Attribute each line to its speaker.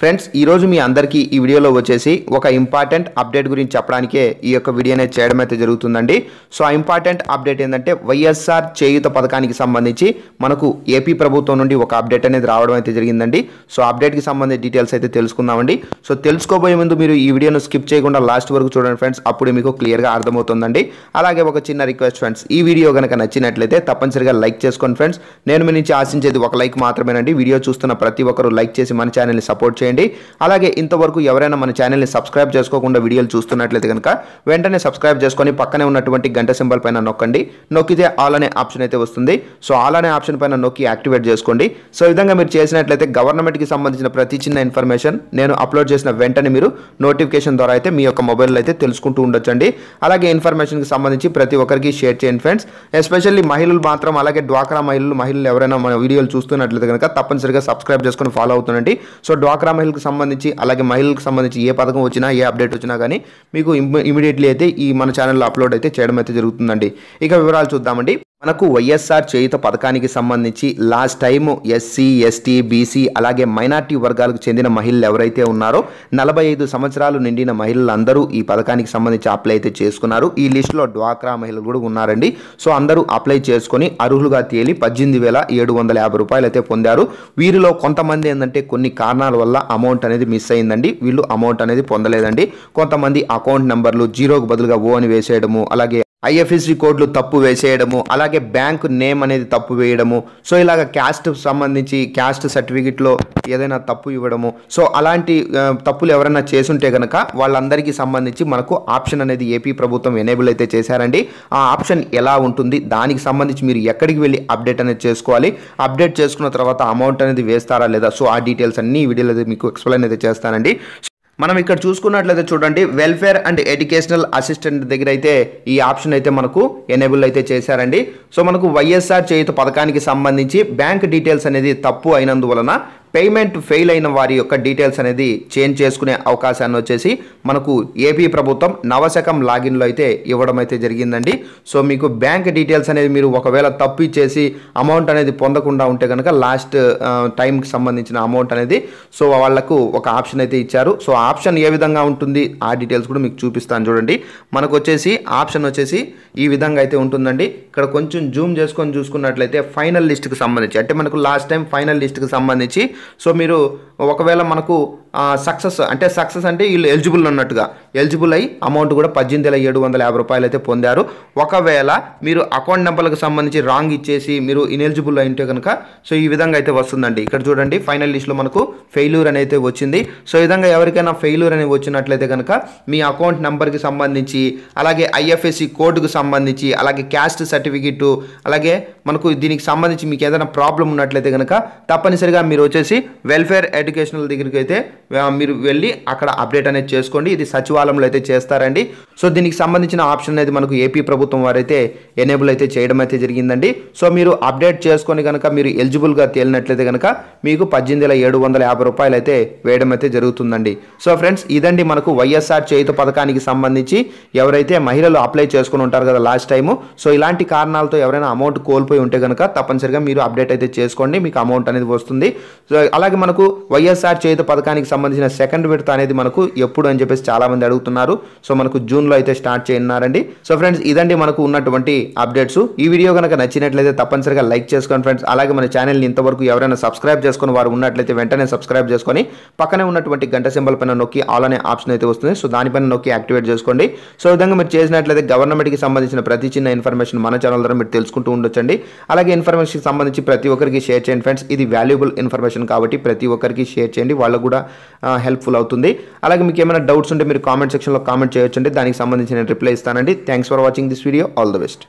Speaker 1: friends ఈరోజు మీ అందరికీ ఈ వీడియోలో వచ్చేసి ఒక ఇంపార్టెంట్ అప్డేట్ గురించి చెప్పడానికే ఈ యొక్క వీడియో అనేది చేయడం అయితే జరుగుతుందండి సో ఆ ఇంపార్టెంట్ అప్డేట్ ఏంటంటే వైఎస్ఆర్ చేయుత పథకానికి సంబంధించి మనకు ఏపీ ప్రభుత్వం నుండి ఒక అప్డేట్ అనేది రావడం అయితే జరిగిందండి సో అప్డేట్కి సంబంధించి డీటెయిల్స్ అయితే తెలుసుకుందామండి సో తెలుసుకోబోయే ముందు మీరు ఈ వీడియోను స్కిప్ చేయకుండా లాస్ట్ వరకు చూడండి ఫ్రెండ్స్ అప్పుడు మీకు క్లియర్గా అర్థమవుతుందండి అలాగే ఒక చిన్న రిక్వెస్ట్ ఫ్రెండ్స్ ఈ వీడియో కనుక నచ్చినట్లయితే తప్పనిసరిగా లైక్ చేసుకోండి ఫ్రెండ్స్ నేను మీ నుంచి ఆశించేది ఒక లైక్ మాత్రమేనండి వీడియో చూస్తున్న ప్రతి ఒక్కరూ లైక్ చేసి మన ఛానల్ని సపోర్ట్ చేయండి అలాగే ఇంతవరకు ఎవరైనా మన ఛానల్ని సబ్స్క్రైబ్ చేసుకోకుండా వీడియోలు చూస్తున్నట్లయితే కనుక వెంటనే సబ్స్క్రైబ్ చేసుకొని పక్కనే ఉన్నటువంటి గంట సింబల్ పైన నొక్కండి నొక్కితే ఆల్ అనే ఆప్షన్ అయితే వస్తుంది సో ఆల్ అనే ఆప్షన్ పైన నొక్కి యాక్టివేట్ చేసుకోండి సో విధంగా మీరు చేసినట్లయితే గవర్నమెంట్కి సంబంధించిన ప్రతి చిన్న ఇన్ఫర్మేషన్ నేను అప్లోడ్ చేసిన వెంటనే మీరు నోటిఫికేషన్ ద్వారా అయితే మీ యొక్క మొబైల్లో అయితే తెలుసుకుంటూ ఉండొచ్చండి అలాగే ఇన్ఫర్మేషన్కి సంబంధించి ప్రతి ఒక్కరికి షేర్ చేయండి ఫ్రెండ్స్ ఎస్పెషల్లీ మహిళలు మాత్రం అలాగే డ్వాక్రా మహిళలు మహిళలు ఎవరైనా మన వీడియోలు చూస్తున్నట్లయితే కనుక తప్పనిసరిగా సబ్స్క్రైబ్ చేసుకొని ఫాలో అవుతుండీ సో డ్వాక్రా మహిళలకు సంబంధించి అలాగే మహిళలకు సంబంధించి ఏ పథకం వచ్చినా ఏ అప్డేట్ వచ్చినా కానీ మీకు ఇమ్మీడియట్లీ అయితే ఈ మన ఛానల్లో అప్లోడ్ అయితే చేయడం అయితే జరుగుతుందండి ఇక వివరాలు చూద్దామండి మనకు వైఎస్ఆర్ చేయుత పథకానికి సంబంధించి last time SC ST BC అలాగే మైనార్టీ వర్గాలకు చెందిన మహిళలు ఎవరైతే ఉన్నారో నలభై ఐదు సంవత్సరాలు నిండిన మహిళలందరూ ఈ పథకానికి సంబంధించి అప్లై అయితే చేసుకున్నారు ఈ లిస్టులో డ్వాక్రా మహిళలు కూడా ఉన్నారండి సో అందరూ అప్లై చేసుకొని అర్హులుగా తేలి పద్దెనిమిది వేల ఏడు వందల యాభై రూపాయలు అయితే పొందారు వీరిలో కొంతమంది ఏంటంటే కొన్ని కారణాల వల్ల అమౌంట్ అనేది మిస్ అయిందండి వీళ్ళు అమౌంట్ అనేది పొందలేదండి కొంతమంది అకౌంట్ నెంబర్లు జీరోకు బదులుగా ఓ అని వేసేయడము అలాగే ఐఎఫ్ఎస్సి కోడ్లు తప్పు వేసేయడము అలాగే బ్యాంక్ నేమ్ అనేది తప్పు వేయడము సో ఇలాగ క్యాస్ట్ సంబంధించి క్యాస్ట్ సర్టిఫికెట్లో ఏదైనా తప్పు ఇవ్వడము సో అలాంటి తప్పులు ఎవరైనా చేసుంటే కనుక వాళ్ళందరికీ సంబంధించి మనకు ఆప్షన్ అనేది ఏపీ ప్రభుత్వం ఎనేబుల్ అయితే చేశారండి ఆ ఆప్షన్ ఎలా ఉంటుంది దానికి సంబంధించి మీరు ఎక్కడికి వెళ్ళి అప్డేట్ అనేది చేసుకోవాలి అప్డేట్ చేసుకున్న తర్వాత అమౌంట్ అనేది వేస్తారా లేదా సో ఆ డీటెయిల్స్ అన్ని ఈ వీడియోలో మీకు ఎక్స్ప్లెయిన్ అయితే చేస్తానండి మనం ఇక్కడ చూసుకున్నట్లయితే చూడండి వెల్ఫేర్ అండ్ ఎడ్యుకేషనల్ అసిస్టెంట్ దగ్గర అయితే ఈ ఆప్షన్ అయితే మనకు ఎనేబుల్ అయితే చేశారండి సో మనకు వైఎస్ఆర్ చేయుత పథకానికి సంబంధించి బ్యాంక్ డీటెయిల్స్ అనేది తప్పు అయినందువలన పేమెంట్ ఫెయిల్ అయిన వారి యొక్క డీటెయిల్స్ అనేది చేంజ్ చేసుకునే అవకాశాన్ని వచ్చేసి మనకు ఏపీ ప్రభుత్వం నవశకం లాగిన్లో అయితే ఇవ్వడం అయితే జరిగిందండి సో మీకు బ్యాంక్ డీటెయిల్స్ అనేది మీరు ఒకవేళ తప్పు ఇచ్చేసి అమౌంట్ అనేది పొందకుండా ఉంటే కనుక లాస్ట్ టైంకి సంబంధించిన అమౌంట్ అనేది సో వాళ్లకు ఒక ఆప్షన్ అయితే ఇచ్చారు సో ఆప్షన్ ఏ విధంగా ఉంటుంది ఆ డీటెయిల్స్ కూడా మీకు చూపిస్తాను చూడండి మనకు వచ్చేసి ఆప్షన్ వచ్చేసి ఈ విధంగా అయితే ఉంటుందండి ఇక్కడ కొంచెం జూమ్ చేసుకొని చూసుకున్నట్లయితే ఫైనల్ లిస్ట్కి సంబంధించి అంటే మనకు లాస్ట్ టైం ఫైనల్ లిస్ట్కి సంబంధించి సో మీరు ఒకవేళ మనకు సక్సెస్ అంటే సక్సెస్ అంటే వీళ్ళు ఎలిజిబుల్ అన్నట్టుగా ఎలిజిబుల్ అయ్యి అమౌంట్ కూడా పద్దెనిమిది వేల ఏడు వందల యాభై రూపాయలు అయితే పొందారు ఒకవేళ మీరు అకౌంట్ నెంబర్లకు సంబంధించి రాంగ్ ఇచ్చేసి మీరు ఇనెలిజిబుల్ అయింటే కనుక సో ఈ విధంగా అయితే వస్తుందండి ఇక్కడ చూడండి ఫైనల్ లిస్ట్లో మనకు ఫెయిల్యూర్ అనేది వచ్చింది సో ఈ విధంగా ఎవరికైనా ఫెయిల్యూర్ అనేది వచ్చినట్లయితే కనుక మీ అకౌంట్ నెంబర్కి సంబంధించి అలాగే ఐఎఫ్ఎస్సి కోడ్కు సంబంధించి అలాగే క్యాస్ట్ సర్టిఫికెట్ అలాగే మనకు దీనికి సంబంధించి మీకు ఏదైనా ప్రాబ్లం ఉన్నట్లయితే కనుక తప్పనిసరిగా మీరు వచ్చేసి వచ్చేసి వెల్ఫేర్ ఎడ్యుకేషనల్ దగ్గరికి అయితే మీరు వెళ్ళి అక్కడ అప్డేట్ అనేది చేసుకోండి ఇది సచివాలయంలో అయితే చేస్తారండి సో దీనికి సంబంధించిన ఆప్షన్ అనేది మనకు ఏపీ ప్రభుత్వం వారైతే ఎనేబుల్ అయితే చేయడం అయితే జరిగిందండి సో మీరు అప్డేట్ చేసుకొని కనుక మీరు ఎలిజిబుల్గా తేలినట్లయితే కనుక మీకు పద్దెనిమిది ఏడు వందల యాభై రూపాయలు అయితే వేయడం అయితే జరుగుతుందండి సో ఫ్రెండ్స్ ఇదండి మనకు వైఎస్ఆర్ చేయుత పథకానికి సంబంధించి ఎవరైతే మహిళలు అప్లై చేసుకుని ఉంటారు కదా లాస్ట్ టైము సో ఇలాంటి కారణాలతో ఎవరైనా అమౌంట్ కోల్పోయి ఉంటే కనుక తప్పనిసరిగా మీరు అప్డేట్ అయితే చేసుకోండి మీకు అమౌంట్ అనేది వస్తుంది సో అలాగే మనకు వైఎస్ఆర్ చేయుత పథకానికి సంబంధించిన సెకండ్ విడత అనేది మనకు ఎప్పుడు అని చెప్పేసి చాలామంది అడుగుతున్నారు సో మనకు జూన్ జూన్లో అయితే స్టార్ట్ చేయనున్నారండి సో ఫ్రెండ్స్ ఇదండి మనకు ఉన్నటువంటి అప్డేట్స్ ఈ వీడియో కనుక నచ్చినట్లయితే తప్పనిసరిగా లైక్ చేసుకోండి ఫ్రెండ్స్ అలాగే మన ఛానల్ని ఇంతవరకు ఎవరైనా సబ్స్క్రైబ్ చేసుకుని వారు ఉన్నట్లయితే వెంటనే సబ్స్క్రైబ్ చేసుకొని పక్కనే ఉన్నటువంటి గంట సింబల్ పైన నొక్కి ఆల్ అనే ఆప్షన్ అయితే వస్తుంది సో దానిపైన నొక్కి యాక్టివేట్ చేసుకోండి సో విధంగా మీరు చేసినట్లయితే గవర్నమెంట్కి సంబంధించిన ప్రతి చిన్న ఇన్ఫర్మేషన్ మన ఛానల్ ద్వారా మీరు తెలుసుకుంటూ ఉండొచ్చండి అలాగే ఇన్ఫర్మేషన్కి సంబంధించి ప్రతి ఒక్కరికి షేర్ చేయండి ఫ్రెండ్స్ ఇది వాల్యుబుల్ ఇన్ఫర్మేషన్ కాబట్టి ప్రతి ఒక్కరికి షేర్ చేయండి వాళ్ళకు కూడా హెల్ప్ఫుల్ అవుతుంది అలాగే మీకు ఏమైనా డౌట్స్ ఉంటే మీరు కామెంట్ సెక్షన్లో కామెంట్ చేయొచ్చండి దానికి సంబంధించిన రిప్లై ఇస్తానండి thanks for watching this video all the best